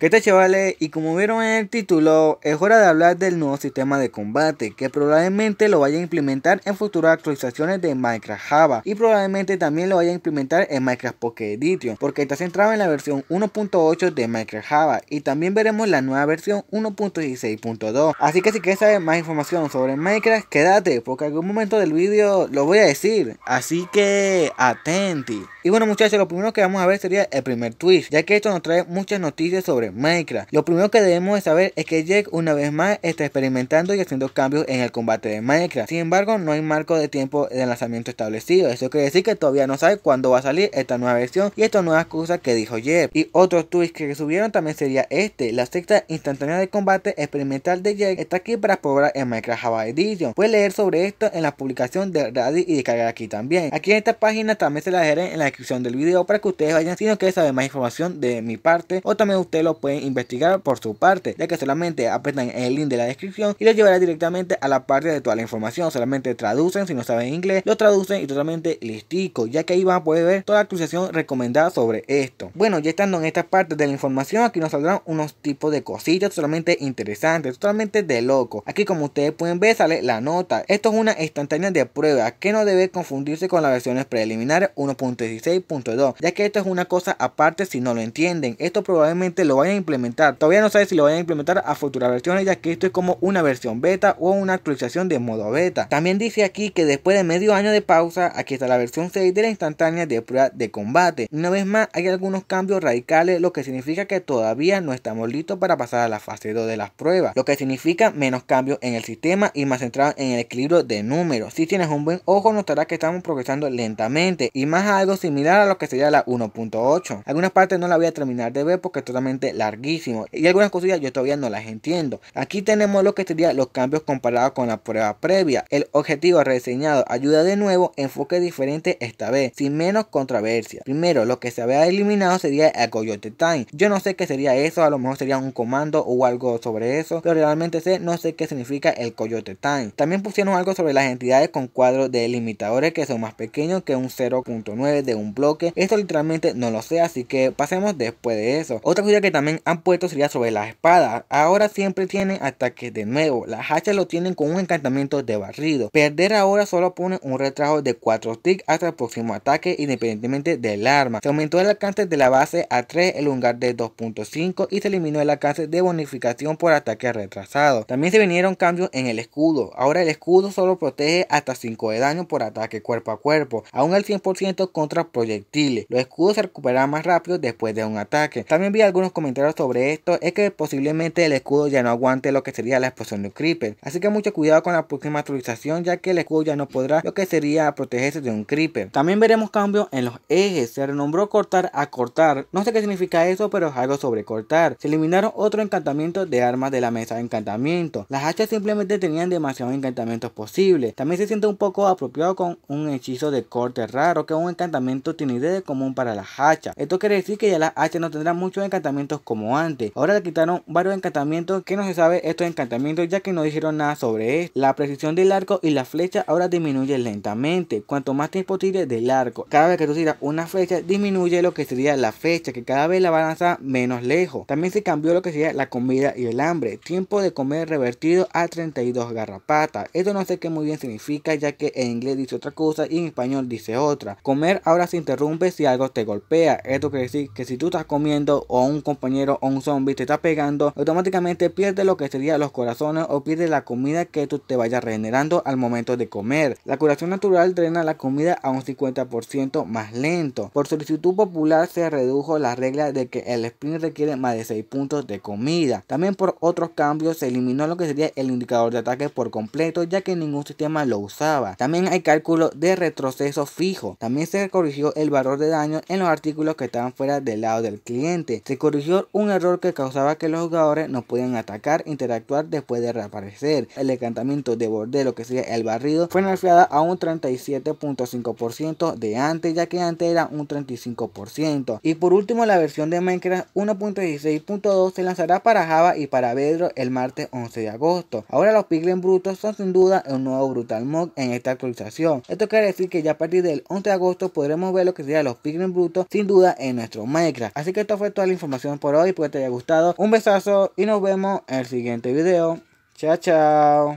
¿Qué tal chavales? Y como vieron en el título, es hora de hablar del nuevo sistema de combate que probablemente lo vaya a implementar en futuras actualizaciones de Minecraft Java y probablemente también lo vaya a implementar en Minecraft Pocket Edition porque está centrado en la versión 1.8 de Minecraft Java y también veremos la nueva versión 1.16.2 así que si quieres saber más información sobre Minecraft quédate porque en algún momento del vídeo lo voy a decir así que atenti y bueno muchachos lo primero que vamos a ver sería el primer twist ya que esto nos trae muchas noticias sobre pues, Minecraft. Lo primero que debemos de saber es que Jack una vez más está experimentando y haciendo cambios en el combate de Minecraft. Sin embargo, no hay marco de tiempo de lanzamiento establecido. Eso quiere decir que todavía no sabe cuándo va a salir esta nueva versión y estas nuevas cosas que dijo Jeff. Y otro tweet que subieron también sería este. La secta instantánea de combate experimental de Jack está aquí para probar en Minecraft Java Edition. Puedes leer sobre esto en la publicación de Reddit y descargar aquí también. Aquí en esta página también se la dejaré en la descripción del video para que ustedes vayan si no quieren saber más información de mi parte o también ustedes lo pueden investigar por su parte, ya que solamente apretan el link de la descripción y les llevará directamente a la parte de toda la información. Solamente traducen, si no saben inglés, lo traducen y totalmente listico, ya que ahí van a poder ver toda la actualización recomendada sobre esto. Bueno, ya estando en esta parte de la información, aquí nos saldrán unos tipos de cositas solamente interesantes, totalmente de loco. Aquí como ustedes pueden ver sale la nota. Esto es una instantánea de prueba que no debe confundirse con las versiones preliminares 1.16.2, ya que esto es una cosa aparte si no lo entienden. Esto probablemente lo vayan implementar. Todavía no sabe si lo vayan a implementar a futuras versiones, ya que esto es como una versión beta o una actualización de modo beta. También dice aquí que después de medio año de pausa, aquí está la versión 6 de la instantánea de prueba de combate. Una vez más, hay algunos cambios radicales, lo que significa que todavía no estamos listos para pasar a la fase 2 de las pruebas, lo que significa menos cambios en el sistema y más centrado en el equilibrio de números. Si tienes un buen ojo, notarás que estamos progresando lentamente y más algo similar a lo que sería la 1.8. Algunas partes no la voy a terminar de ver porque es totalmente larguísimo. Y algunas cosillas yo todavía no las entiendo. Aquí tenemos lo que sería los cambios comparados con la prueba previa. El objetivo reseñado ayuda de nuevo, enfoque diferente esta vez, sin menos controversia. Primero, lo que se había eliminado sería el Coyote Time. Yo no sé qué sería eso, a lo mejor sería un comando o algo sobre eso, pero realmente sé, no sé qué significa el Coyote Time. También pusieron algo sobre las entidades con cuadros de limitadores que son más pequeños que un 0.9 de un bloque. Esto literalmente no lo sé, así que pasemos después de eso. Otra cosa que también han puesto sería sobre las espadas. Ahora siempre tienen ataques de nuevo. Las hachas lo tienen con un encantamiento de barrido. Perder ahora solo pone un retraso de 4 tick hasta el próximo ataque independientemente del arma. Se aumentó el alcance de la base a 3 en lugar de 2.5 y se eliminó el alcance de bonificación por ataque retrasado. También se vinieron cambios en el escudo. Ahora el escudo solo protege hasta 5 de daño por ataque cuerpo a cuerpo, aún al 100% contra proyectiles. Los escudos se recuperan más rápido después de un ataque. También vi algunos comentarios sobre esto es que posiblemente el escudo ya no aguante lo que sería la exposición de un creeper. Así que mucho cuidado con la próxima actualización ya que el escudo ya no podrá lo que sería protegerse de un creeper. También veremos cambios en los ejes. Se renombró cortar a cortar. No sé qué significa eso pero es algo sobre cortar. Se eliminaron otro encantamiento de armas de la mesa de encantamiento. Las hachas simplemente tenían demasiados encantamientos posibles. También se siente un poco apropiado con un hechizo de corte raro que un encantamiento tiene idea de común para las hachas. Esto quiere decir que ya las hachas no tendrán muchos encantamientos como antes. Ahora le quitaron varios encantamientos que no se sabe estos encantamientos ya que no dijeron nada sobre esto. La precisión del arco y la flecha ahora disminuye lentamente. Cuanto más tiempo tires del arco, cada vez que tú tiras una flecha disminuye lo que sería la flecha que cada vez la balanza menos lejos. También se cambió lo que sería la comida y el hambre. Tiempo de comer revertido a 32 garrapatas. Esto no sé qué muy bien significa ya que en inglés dice otra cosa y en español dice otra. Comer ahora se interrumpe si algo te golpea. Esto quiere decir que si tú estás comiendo o un compañero o un zombie te está pegando, automáticamente pierde lo que sería los corazones o pierde la comida que tú te vayas regenerando al momento de comer. La curación natural drena la comida a un 50% más lento. Por solicitud popular se redujo la regla de que el sprint requiere más de 6 puntos de comida. También por otros cambios se eliminó lo que sería el indicador de ataque por completo ya que ningún sistema lo usaba. También hay cálculo de retroceso fijo. También se corrigió el valor de daño en los artículos que estaban fuera del lado del cliente. Se corrigió un error que causaba que los jugadores no pudieran atacar, interactuar después de reaparecer. El encantamiento de lo que sería el barrido, fue nerfeada a un 37.5% de antes, ya que antes era un 35%. Y por último, la versión de Minecraft 1.16.2 se lanzará para Java y para Bedrock el martes 11 de agosto. Ahora los Piglin brutos son sin duda un nuevo brutal mod en esta actualización. Esto quiere decir que ya a partir del 11 de agosto podremos ver lo que sería los Piglin brutos sin duda en nuestro Minecraft. Así que esto fue toda la información por por hoy, pues te haya gustado. Un besazo y nos vemos en el siguiente video. Chao, chao.